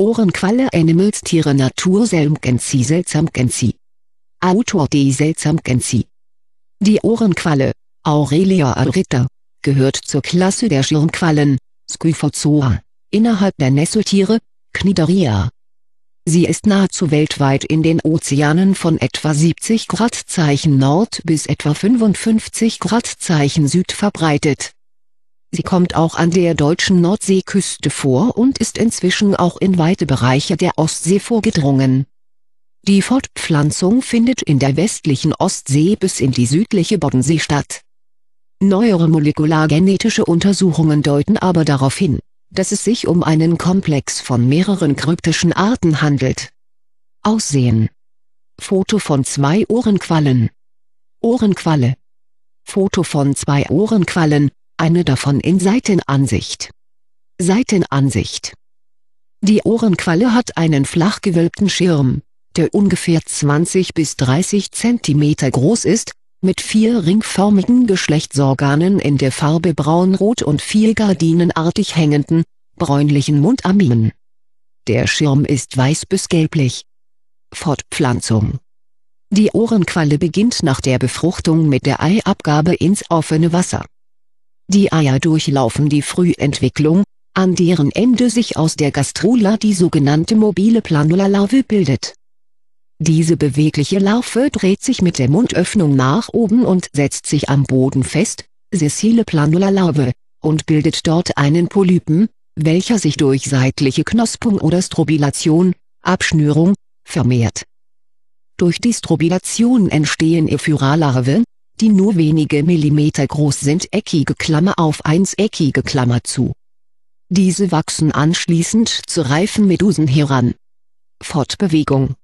Ohrenqualle Animals Tiere Natur Selmgensi Seltsamgensi Autor D. Seltsamgensi Die Ohrenqualle, Aurelia arita, gehört zur Klasse der Schirmquallen, Scyphozoa, innerhalb der Nesseltiere, Cnidaria. Sie ist nahezu weltweit in den Ozeanen von etwa 70 Grad Zeichen Nord bis etwa 55 Grad Zeichen Süd verbreitet Sie kommt auch an der deutschen Nordseeküste vor und ist inzwischen auch in weite Bereiche der Ostsee vorgedrungen. Die Fortpflanzung findet in der westlichen Ostsee bis in die südliche Bodensee statt. Neuere molekulargenetische Untersuchungen deuten aber darauf hin, dass es sich um einen Komplex von mehreren kryptischen Arten handelt. Aussehen Foto von zwei Ohrenquallen Ohrenqualle Foto von zwei Ohrenquallen eine davon in Seitenansicht. Seitenansicht Die Ohrenqualle hat einen flach gewölbten Schirm, der ungefähr 20 bis 30 cm groß ist, mit vier ringförmigen Geschlechtsorganen in der Farbe braunrot und vier gardinenartig hängenden, bräunlichen Mundarmien. Der Schirm ist weiß bis gelblich. Fortpflanzung Die Ohrenqualle beginnt nach der Befruchtung mit der Eiabgabe ins offene Wasser die Eier durchlaufen die Frühentwicklung, an deren Ende sich aus der Gastrula die sogenannte mobile Planula-Larve bildet. Diese bewegliche Larve dreht sich mit der Mundöffnung nach oben und setzt sich am Boden fest, sessile Planula-Larve, und bildet dort einen Polypen, welcher sich durch seitliche Knospung oder Strobilation, Abschnürung, vermehrt. Durch die Strobilation entstehen Ephyralarven, die nur wenige Millimeter groß sind eckige Klammer auf eckige Klammer zu. Diese wachsen anschließend zu reifen Medusen heran. Fortbewegung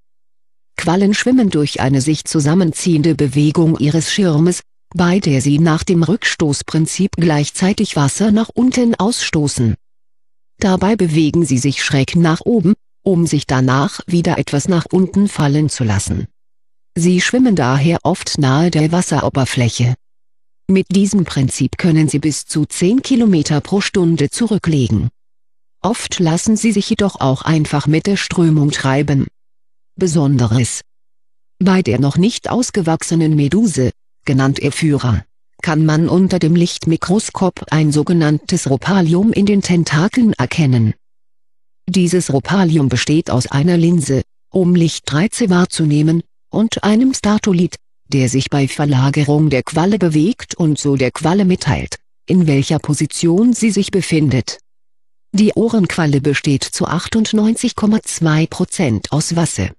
Quallen schwimmen durch eine sich zusammenziehende Bewegung ihres Schirmes, bei der sie nach dem Rückstoßprinzip gleichzeitig Wasser nach unten ausstoßen. Dabei bewegen sie sich schräg nach oben, um sich danach wieder etwas nach unten fallen zu lassen. Sie schwimmen daher oft nahe der Wasseroberfläche. Mit diesem Prinzip können sie bis zu 10 km pro Stunde zurücklegen. Oft lassen sie sich jedoch auch einfach mit der Strömung treiben. Besonderes Bei der noch nicht ausgewachsenen Meduse, genannt ihr Führer, kann man unter dem Lichtmikroskop ein sogenanntes Ropalium in den Tentakeln erkennen. Dieses Ropalium besteht aus einer Linse, um Licht 13 wahrzunehmen, und einem Statolith, der sich bei Verlagerung der Qualle bewegt und so der Qualle mitteilt, in welcher Position sie sich befindet. Die Ohrenqualle besteht zu 98,2% aus Wasser